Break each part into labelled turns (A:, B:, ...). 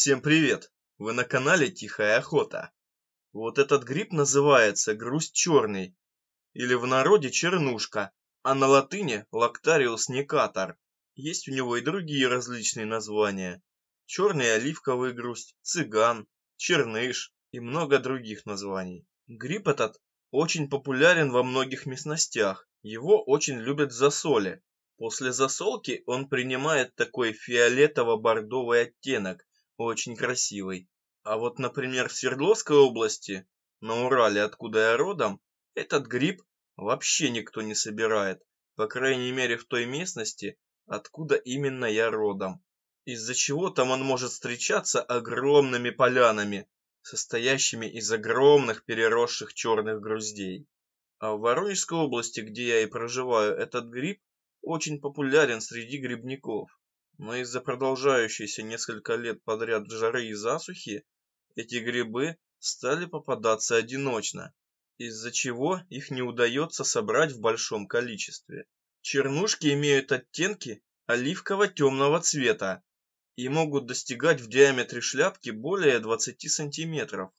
A: Всем привет! Вы на канале Тихая Охота. Вот этот гриб называется грусть черный, или в народе чернушка, а на латыни лактариус некатор. Есть у него и другие различные названия. Черный оливковый грусть, цыган, черныш и много других названий. Гриб этот очень популярен во многих местностях. Его очень любят за соли. После засолки он принимает такой фиолетово-бордовый оттенок, очень красивой. А вот, например, в Свердловской области, на Урале, откуда я родом, этот гриб вообще никто не собирает, по крайней мере в той местности, откуда именно я родом. Из-за чего там он может встречаться огромными полянами, состоящими из огромных переросших черных груздей. А в Воронежской области, где я и проживаю, этот гриб очень популярен среди грибников но из-за продолжающейся несколько лет подряд жары и засухи эти грибы стали попадаться одиночно, из-за чего их не удается собрать в большом количестве. Чернушки имеют оттенки оливково-темного цвета и могут достигать в диаметре шляпки более 20 сантиметров.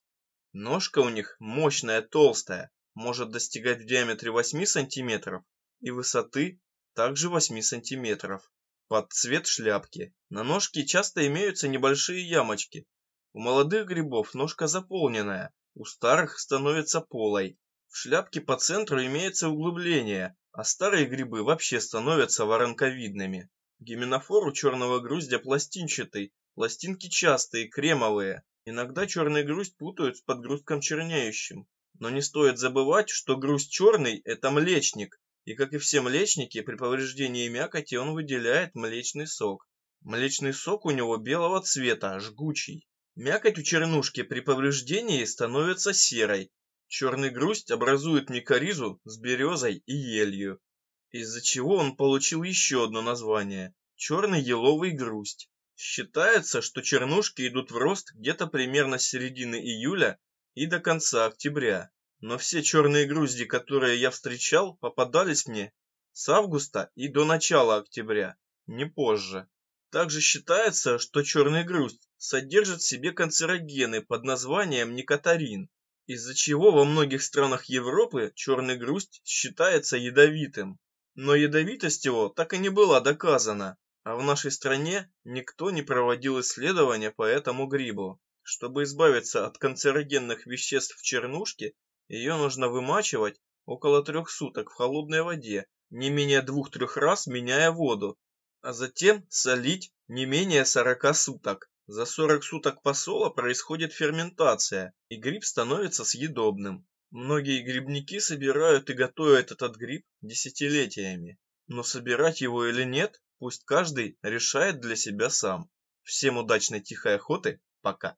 A: Ножка у них мощная, толстая, может достигать в диаметре 8 сантиметров и высоты также 8 сантиметров под цвет шляпки. На ножке часто имеются небольшие ямочки. У молодых грибов ножка заполненная, у старых становится полой. В шляпке по центру имеется углубление, а старые грибы вообще становятся воронковидными. Гименофор у черного груздя пластинчатый, пластинки частые, кремовые. Иногда черный грусть путают с подгрузком чернеющим. Но не стоит забывать, что грусть черный – это млечник, и как и все млечники, при повреждении мякоти он выделяет млечный сок. Млечный сок у него белого цвета, жгучий. Мякоть у чернушки при повреждении становится серой. Черный грусть образует микоризу с березой и елью, из-за чего он получил еще одно название – черный еловый грусть. Считается, что чернушки идут в рост где-то примерно с середины июля и до конца октября. Но все черные грузди, которые я встречал, попадались мне с августа и до начала октября, не позже. Также считается, что черный груздь содержит в себе канцерогены под названием никотарин, из-за чего во многих странах Европы черный груздь считается ядовитым. Но ядовитость его так и не была доказана, а в нашей стране никто не проводил исследования по этому грибу. Чтобы избавиться от канцерогенных веществ в чернушке, ее нужно вымачивать около трех суток в холодной воде, не менее двух-трех раз меняя воду, а затем солить не менее 40 суток. За 40 суток посола происходит ферментация, и гриб становится съедобным. Многие грибники собирают и готовят этот гриб десятилетиями, но собирать его или нет, пусть каждый решает для себя сам. Всем удачной тихой охоты, пока!